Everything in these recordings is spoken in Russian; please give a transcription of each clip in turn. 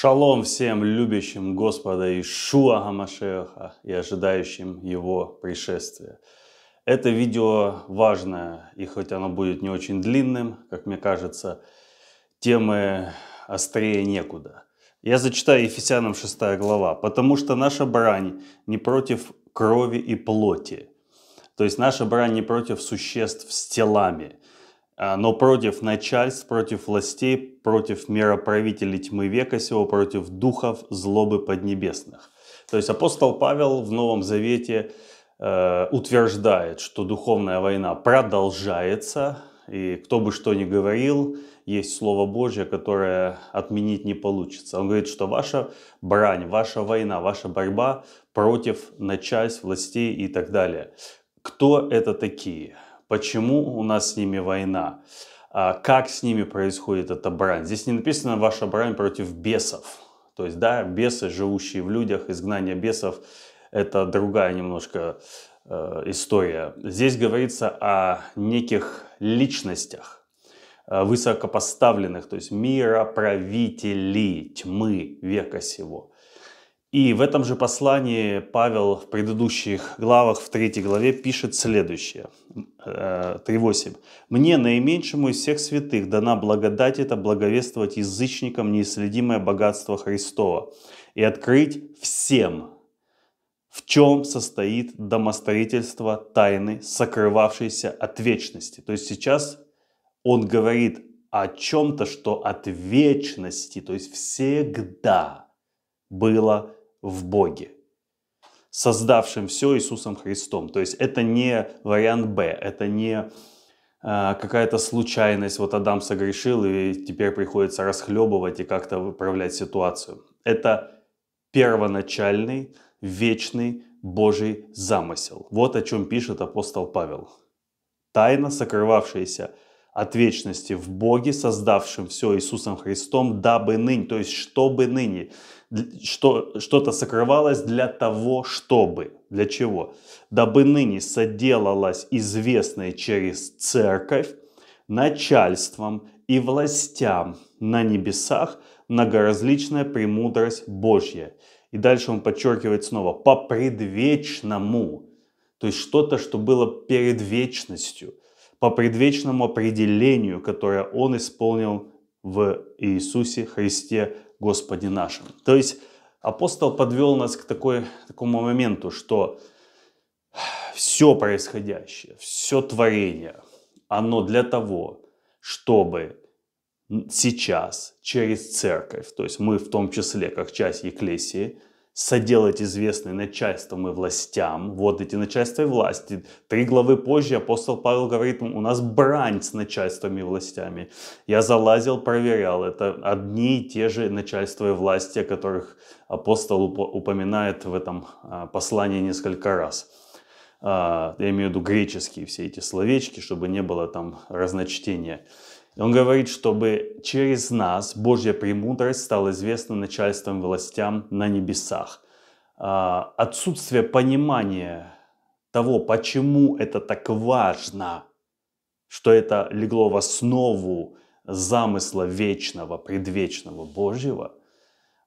Шалом всем любящим Господа Ишуа Гамашеха и ожидающим Его пришествия. Это видео важное, и хоть оно будет не очень длинным, как мне кажется, темы острее некуда. Я зачитаю Ефесянам 6 глава. «Потому что наша брань не против крови и плоти». То есть наша брань не против существ с телами – а, но против начальств, против властей, против мироправителей тьмы века сего, против духов злобы поднебесных. То есть апостол Павел в Новом Завете э, утверждает, что духовная война продолжается, и кто бы что ни говорил, есть Слово Божье, которое отменить не получится. Он говорит, что ваша брань, ваша война, ваша борьба против начальств, властей и так далее. Кто это такие? почему у нас с ними война, а, как с ними происходит эта брань. Здесь не написано ваша брань против бесов. То есть, да, бесы, живущие в людях, изгнание бесов, это другая немножко э, история. Здесь говорится о неких личностях, э, высокопоставленных, то есть мира, правителей тьмы века сего. И в этом же послании Павел в предыдущих главах, в третьей главе, пишет следующее, 3.8. Э, «Мне, наименьшему из всех святых, дана благодать это благовествовать язычникам неисследимое богатство Христова и открыть всем, в чем состоит домостроительство тайны, сокрывавшейся от вечности». То есть сейчас он говорит о чем-то, что от вечности, то есть всегда было в Боге, создавшим все Иисусом Христом. То есть это не вариант Б, это не а, какая-то случайность, вот Адам согрешил и теперь приходится расхлебывать и как-то выправлять ситуацию. Это первоначальный, вечный Божий замысел. Вот о чем пишет апостол Павел. Тайна, сокрывавшаяся – от вечности в Боге, создавшим все Иисусом Христом, дабы ныне, то есть чтобы ныне, что, что-то сокрывалось для того, чтобы, для чего? Дабы ныне соделалось известное через церковь начальством и властям на небесах многоразличная премудрость Божья. И дальше он подчеркивает снова, по предвечному, то есть что-то, что было перед вечностью – по предвечному определению, которое Он исполнил в Иисусе Христе Господе нашем. То есть апостол подвел нас к такой, такому моменту, что все происходящее, все творение, оно для того, чтобы сейчас через церковь, то есть мы в том числе как часть Екклесии, соделать известные начальством и властям. Вот эти начальства и власти. Три главы позже апостол Павел говорит, у нас брань с начальствами и властями. Я залазил, проверял. Это одни и те же начальства и власти, о которых апостол упоминает в этом а, послании несколько раз. А, я имею в виду греческие все эти словечки, чтобы не было там разночтения. Он говорит, чтобы через нас Божья премудрость стала известна начальством властям на небесах. А, отсутствие понимания того, почему это так важно, что это легло в основу замысла вечного, предвечного Божьего,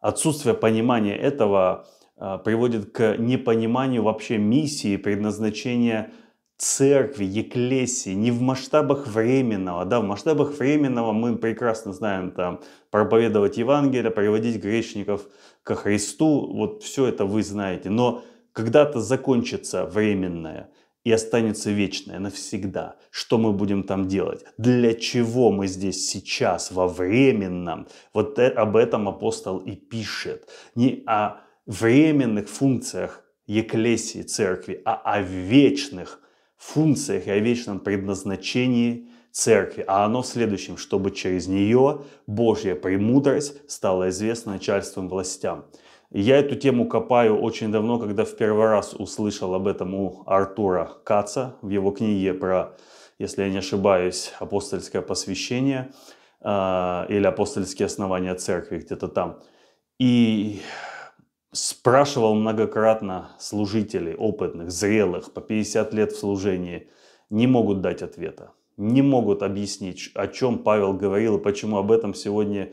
отсутствие понимания этого а, приводит к непониманию вообще миссии, предназначения церкви, еклесии, не в масштабах временного. Да, в масштабах временного мы прекрасно знаем там проповедовать Евангелие, приводить грешников ко Христу. Вот все это вы знаете. Но когда-то закончится временное и останется вечное навсегда. Что мы будем там делать? Для чего мы здесь сейчас, во временном? Вот э, об этом апостол и пишет. Не о временных функциях Еклесии, церкви, а о вечных функциях и о вечном предназначении церкви, а оно в следующем, чтобы через нее Божья премудрость стала известна начальством властям. Я эту тему копаю очень давно, когда в первый раз услышал об этом у Артура Каца в его книге про, если я не ошибаюсь, апостольское посвящение э, или апостольские основания церкви, где-то там. И спрашивал многократно служителей опытных, зрелых, по 50 лет в служении, не могут дать ответа, не могут объяснить, о чем Павел говорил и почему об этом сегодня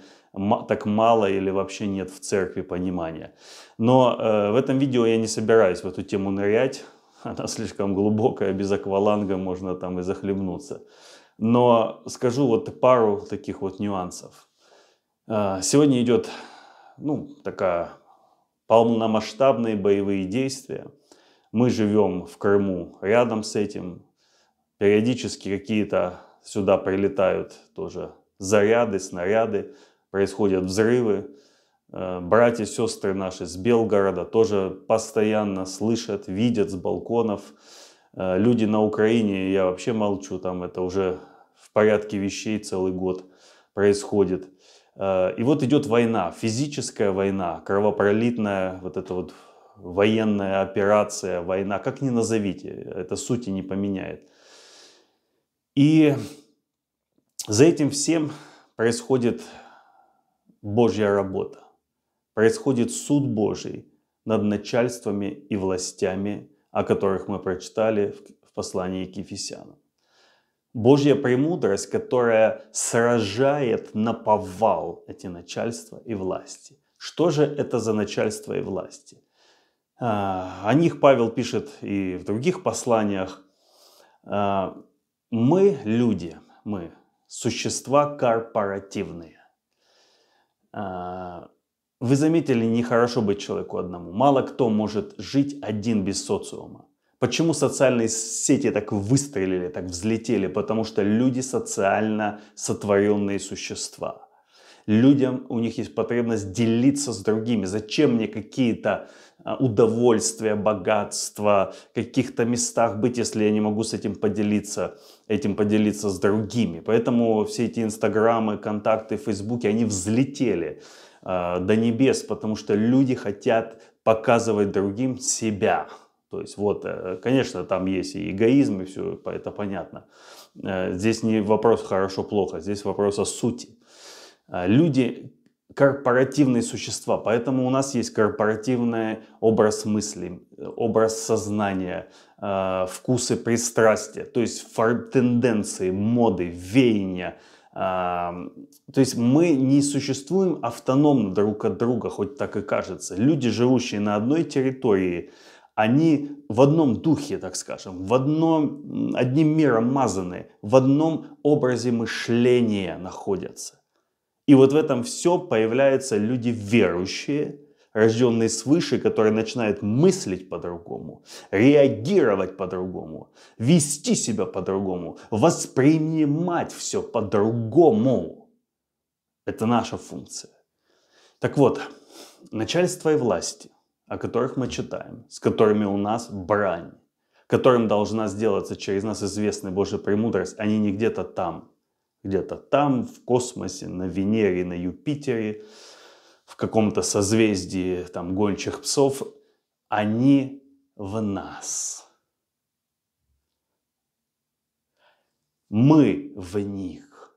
так мало или вообще нет в церкви понимания. Но э, в этом видео я не собираюсь в эту тему нырять, она слишком глубокая, без акваланга можно там и захлебнуться. Но скажу вот пару таких вот нюансов. Э, сегодня идет ну, такая полномасштабные боевые действия. Мы живем в Крыму рядом с этим. Периодически какие-то сюда прилетают тоже заряды, снаряды, происходят взрывы. Э, братья и сестры наши с Белгорода тоже постоянно слышат, видят с балконов. Э, люди на Украине, я вообще молчу, там это уже в порядке вещей целый год происходит. Э, и вот идет война, физическая война, кровопролитная, вот эта вот военная операция, война, как ни назовите, это сути не поменяет. И за этим всем происходит Божья работа, происходит суд Божий над начальствами и властями, о которых мы прочитали в послании к Ефесянам. Божья премудрость, которая сражает на повал эти начальства и власти. Что же это за начальство и власти? А, о них Павел пишет и в других посланиях. А, мы люди, мы существа корпоративные. А, Вы заметили, нехорошо быть человеку одному. Мало кто может жить один без социума. Почему социальные сети так выстрелили, так взлетели? Потому что люди социально сотворенные существа. Людям у них есть потребность делиться с другими. Зачем мне какие-то а, удовольствия, богатства, каких-то местах быть, если я не могу с этим поделиться, этим поделиться с другими. Поэтому все эти инстаграмы, контакты, фейсбуки, они взлетели э, до небес, потому что люди хотят показывать другим себя. То есть вот, э, конечно, там есть и эгоизм, и все это понятно. Э, здесь не вопрос хорошо-плохо, здесь вопрос о сути. Э, люди корпоративные существа, поэтому у нас есть корпоративный образ мысли, образ сознания, вкусы пристрастия, то есть тенденции, моды, веяния, то есть мы не существуем автономно друг от друга, хоть так и кажется. Люди, живущие на одной территории, они в одном духе, так скажем, в одном, одним миром мазаны, в одном образе мышления находятся. И вот в этом все появляются люди верующие, рожденные свыше, которые начинают мыслить по-другому, реагировать по-другому, вести себя по-другому, воспринимать все по-другому. Это наша функция. Так вот, начальство и власти о которых мы читаем, с которыми у нас брань, которым должна сделаться через нас известная Божья премудрость, они не где-то там, где-то там, в космосе, на Венере, на Юпитере, в каком-то созвездии там гончих псов, они в нас. Мы в них.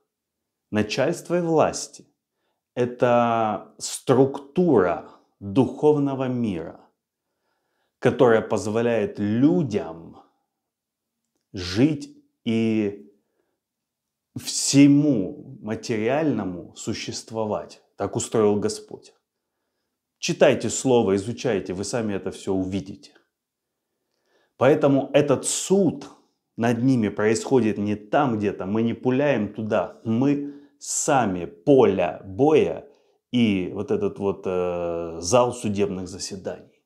Начальство и власти – это структура, духовного мира, которая позволяет людям жить и всему материальному существовать. Так устроил Господь. Читайте слово, изучайте, вы сами это все увидите. Поэтому этот суд над ними происходит не там где-то, мы не пуляем туда, мы сами поля боя и вот этот вот э, зал судебных заседаний.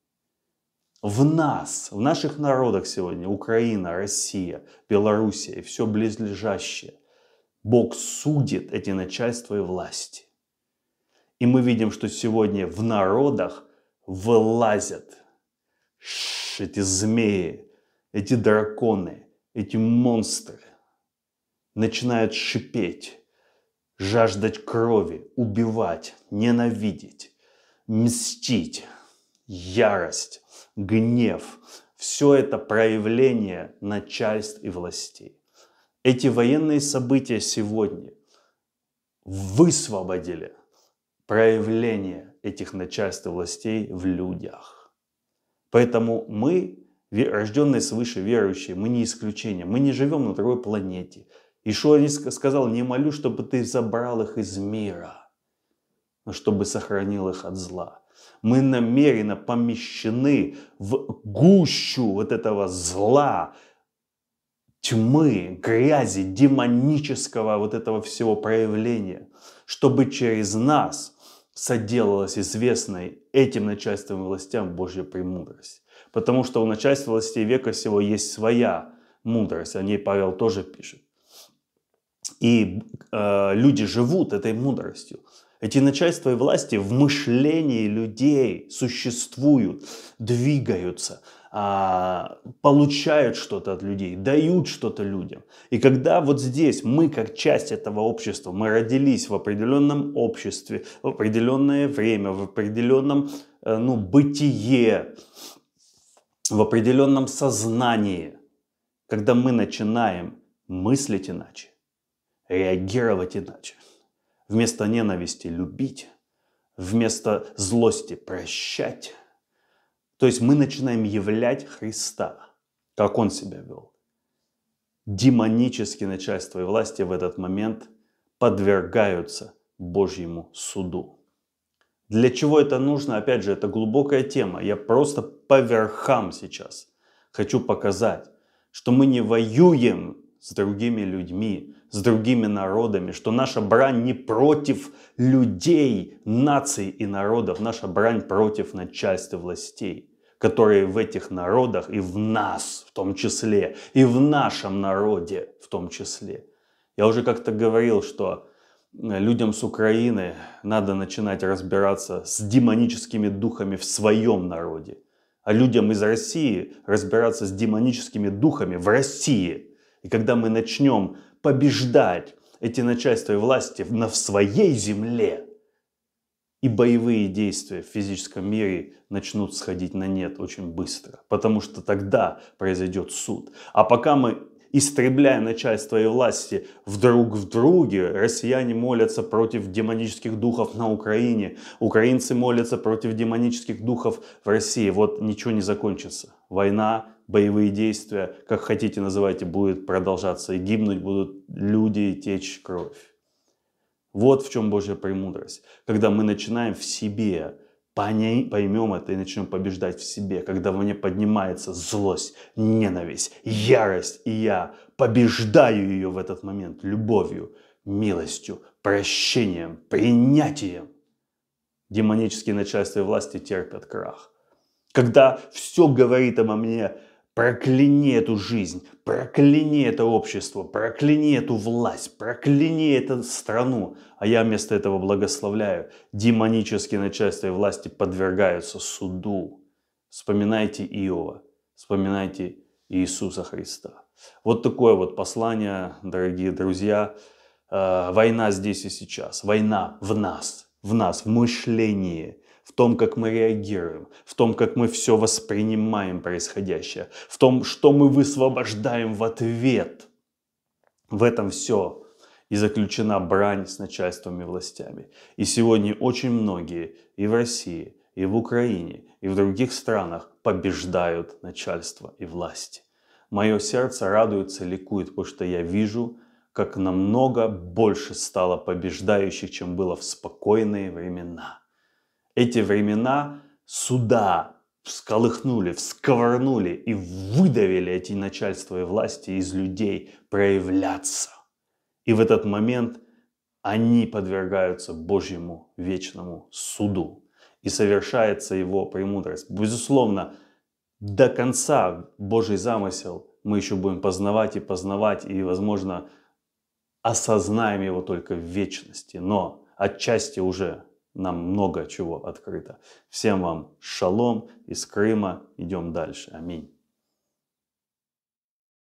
В нас, в наших народах сегодня, Украина, Россия, Белоруссия и все близлежащее, Бог судит эти начальства и власти. И мы видим, что сегодня в народах вылазят ш, эти змеи, эти драконы, эти монстры. Начинают шипеть, жаждать крови, убивать, ненавидеть, мстить, ярость, гнев. Все это проявление начальств и властей. Эти военные события сегодня высвободили проявление этих начальств и властей в людях. Поэтому мы, рожденные свыше верующие, мы не исключение, мы не живем на другой планете – Ишуа не сказал, не молю, чтобы ты забрал их из мира, но чтобы сохранил их от зла. Мы намеренно помещены в гущу вот этого зла, тьмы, грязи, демонического вот этого всего проявления, чтобы через нас соделалась известной этим начальством и властям Божья премудрость. Потому что у начальства властей века всего есть своя мудрость, о ней Павел тоже пишет. И э, люди живут этой мудростью. Эти начальства и власти в мышлении людей существуют, двигаются, а, получают что-то от людей, дают что-то людям. И когда вот здесь мы, как часть этого общества, мы родились в определенном обществе, в определенное время, в определенном э, ну, бытие, в определенном сознании, когда мы начинаем мыслить иначе, реагировать иначе. Вместо ненависти любить, вместо злости прощать. То есть мы начинаем являть Христа, как Он себя вел. Демонические начальство и власти в этот момент подвергаются Божьему суду. Для чего это нужно? Опять же, это глубокая тема. Я просто по верхам сейчас хочу показать, что мы не воюем с другими людьми, с другими народами, что наша брань не против людей, наций и народов, наша брань против начальства властей, которые в этих народах и в нас в том числе, и в нашем народе в том числе. Я уже как-то говорил, что э, людям с Украины надо начинать разбираться с демоническими духами в своем народе, а людям из России разбираться с демоническими духами в России. И когда мы начнем побеждать эти начальства и власти на, в своей земле. И боевые действия в физическом мире начнут сходить на нет очень быстро, потому что тогда произойдет суд. А пока мы истребляя начальство и власти вдруг в друге, россияне молятся против демонических духов на Украине, украинцы молятся против демонических духов в России. Вот ничего не закончится. Война, боевые действия, как хотите называйте, будет продолжаться. И гибнуть будут люди и течь кровь. Вот в чем Божья премудрость. Когда мы начинаем в себе поймем это и начнем побеждать в себе, когда во мне поднимается злость, ненависть, ярость, и я побеждаю ее в этот момент любовью, милостью, прощением, принятием. Демонические начальства и власти терпят крах. Когда все говорит обо мне Прокляни эту жизнь, прокляни это общество, прокляни эту власть, прокляни эту страну. А я вместо этого благословляю. Демонические начальства и власти подвергаются суду. Вспоминайте Иова, вспоминайте Иисуса Христа. Вот такое вот послание, дорогие друзья. Э, война здесь и сейчас, война в нас, в нас, в мышлении – в том, как мы реагируем, в том, как мы все воспринимаем происходящее, в том, что мы высвобождаем в ответ. В этом все и заключена брань с начальствами, и властями. И сегодня очень многие и в России, и в Украине, и в других странах побеждают начальство и власти. Мое сердце радуется, ликует, потому что я вижу, как намного больше стало побеждающих, чем было в спокойные времена. Эти времена суда всколыхнули, всковырнули и выдавили эти начальства и власти из людей проявляться. И в этот момент они подвергаются Божьему вечному суду. И совершается его премудрость. Безусловно, до конца Божий замысел мы еще будем познавать и познавать, и, возможно, осознаем его только в вечности, но отчасти уже нам много чего открыто. Всем вам шалом из Крыма. Идем дальше. Аминь.